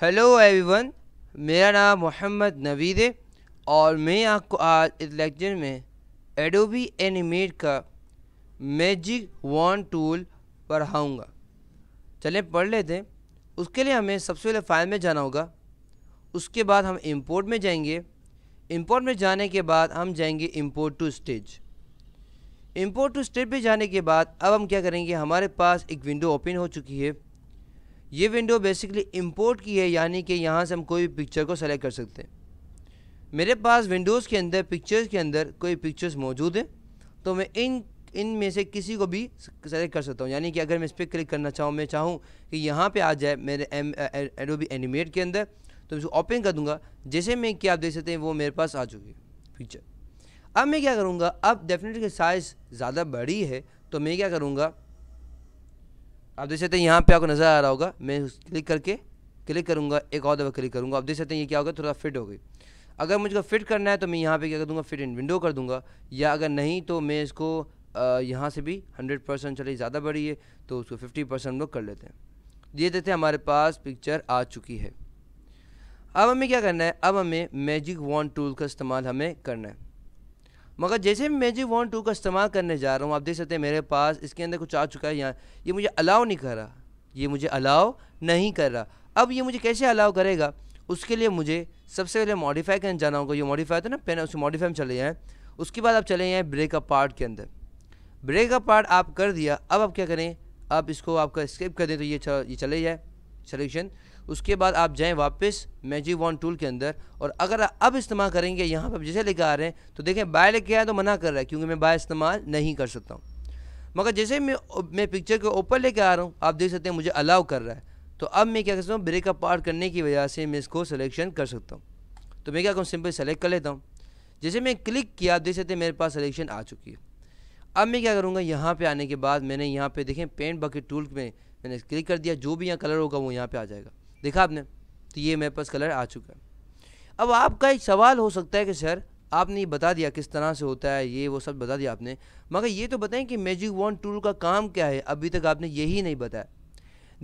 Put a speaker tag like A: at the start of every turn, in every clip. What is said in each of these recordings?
A: hello everyone मेरा नाम मोहम्मद नवीद है और मैं आपको आज इस लेक्चर में एडोबी एनिमेट का मैजिक वन टूल पढ़ाऊँगा चलें पढ़ लेते हैं उसके लिए हमें सबसे पहले फाइल में जाना होगा उसके बाद हम इंपोर्ट में जाएंगे इंपोर्ट में जाने के बाद हम जाएंगे import to stage import to stage पे जाने के बाद अब हम क्या करेंगे हमारे पास एक विंडो ओपन हो चुकी है ये विंडो बेसिकली इंपोर्ट की है यानी कि यहाँ से हम कोई भी पिक्चर को सेलेक्ट कर सकते हैं मेरे पास विंडोज़ के अंदर पिक्चर्स के अंदर कोई पिक्चर्स मौजूद हैं तो मैं इन इन में से किसी को भी सेलेक्ट कर सकता हूँ यानी कि अगर मैं इस पर क्लिक करना चाहूँ मैं चाहूँ कि यहाँ पे आ जाए मेरे एम एडोबी एनिमेट के अंदर तो इसको ओपन कर दूँगा जैसे मैं क्या आप देख सकते हैं वो मेरे पास आ चुकी है पिक्चर अब मैं क्या करूँगा अब डेफिनेटली साइज़ ज़्यादा बड़ी है तो मैं क्या करूँगा आप देख सकते हैं यहाँ पे आपको नज़र आ रहा होगा मैं क्लिक करके क्लिक करूँगा एक और दफ़ा क्लिक करूँगा आप देख सकते हैं ये क्या होगा थोड़ा फिट हो गई अगर मुझको फिट करना है तो मैं यहाँ पे क्या कर दूँगा फिट इन विंडो कर दूँगा या अगर नहीं तो मैं इसको यहाँ से भी हंड्रेड परसेंट चले ज़्यादा बढ़ी है तो उसको फिफ्टी परसेंट हम लोग कर लेते हैं ये देते हैं हमारे पास पिक्चर आ चुकी है अब हमें क्या करना है अब हमें मैजिक वॉन्ड टूल का इस्तेमाल हमें करना है मगर जैसे मैं मैजिक वन टू का इस्तेमाल करने जा रहा हूँ आप देख सकते हैं मेरे पास इसके अंदर कुछ आ चुका है यहाँ ये मुझे अलाउ नहीं कर रहा ये मुझे अलाउ नहीं कर रहा अब ये मुझे कैसे अलाउ करेगा उसके लिए मुझे सबसे पहले मॉडिफाई करने जाना होगा ये मॉडिफाई था ना पहले उसे मॉडिफाई में चले जाएँ उसके बाद आप चले जाएँ ब्रेकअप पार्ट के अंदर ब्रेकअप पार्ट आप कर दिया अब आप क्या करें अब इसको आपका स्किप कर दें तो ये चल, ये चले जाए सलेक्शन उसके बाद आप जाएँ वापस मैजिक वन टूल के अंदर और अगर अब इस्तेमाल करेंगे यहाँ पर जैसे लेके आ रहे हैं तो देखें बाय लेके आए तो मना कर रहा है क्योंकि मैं बाय इस्तेमाल नहीं कर सकता हूँ मगर जैसे मैं मैं पिक्चर को ऊपर लेके आ रहा हूँ आप देख सकते हैं मुझे अलाउ कर रहा है तो अब मैं क्या कर सकता हूँ ब्रेकअप पार्ट करने की वजह से मैं इसको सिलेक्शन कर सकता हूँ तो मैं क्या करूँ सिंपल सेलेक्ट कर लेता हूँ जैसे मैं क्लिक किया आप देख सकते हैं मेरे पास सिलेक्शन आ चुकी है अब मैं क्या करूँगा यहाँ पे आने के बाद मैंने यहाँ पे देखें पेंट बकेट टूल में मैंने क्लिक कर दिया जो भी यहाँ कलर होगा वो यहाँ पे आ जाएगा देखा आपने तो ये मेरे पास कलर आ चुका है अब आपका एक सवाल हो सकता है कि सर आपने ये बता दिया किस तरह से होता है ये वो सब बता दिया आपने मगर ये तो बताएं कि मैजिक वन टूल का काम क्या है अभी तक आपने यही नहीं बताया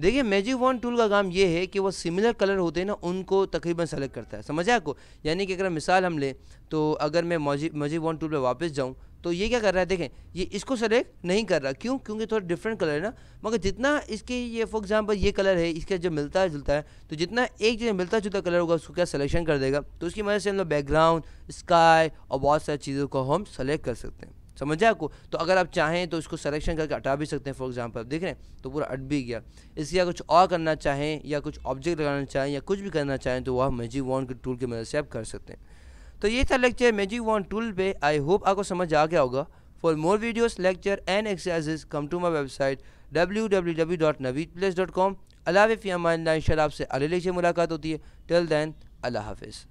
A: देखिए मैजिक वन टूल का काम ये है कि वो सिमिलर कलर होते हैं ना उनको तकरीबन सेलेक्ट करता है समझा आपको यानी कि अगर मिसाल हम लें तो अगर मैं मैजिक मैजिक वन टूल पर वापस जाऊँ तो ये क्या कर रहा है देखें ये इसको सेलेक्ट नहीं कर रहा क्यों क्योंकि थोड़ा डिफरेंट कलर है ना मगर जितना इसके ये फॉर एग्जांपल ये कलर है इसका जब मिलता जुलता है तो जितना एक जगह मिलता जुलता कलर होगा उसको क्या सिलेक्शन कर देगा तो उसकी मदद से हम लोग बैकग्राउंड स्काई और बहुत सारी चीज़ों को हम सेलेक्ट कर सकते हैं समझे आपको तो अगर आप चाहें तो इसको सिलेक्शन करके हटा भी सकते हैं फॉर एग्ज़ाम्पल आप देख रहे हैं तो पूरा अट भी गया इसके अगर कुछ और करना चाहें या कुछ ऑब्जेक्ट लगाना चाहें या कुछ भी करना चाहें तो वह मैजिक वॉन्ड के टूल की मदद से आप कर सकते हैं तो ये था लेक्चर मैजिक वन टूल पे आई होप आपको समझ आ गया होगा for more videos lecture and exercises come to my website W W W dot Naveed place dot com अलावे लाइन शराब से अगले लेक्चर मुलाकात होती है टिल दैन अल्लाह हाफिज़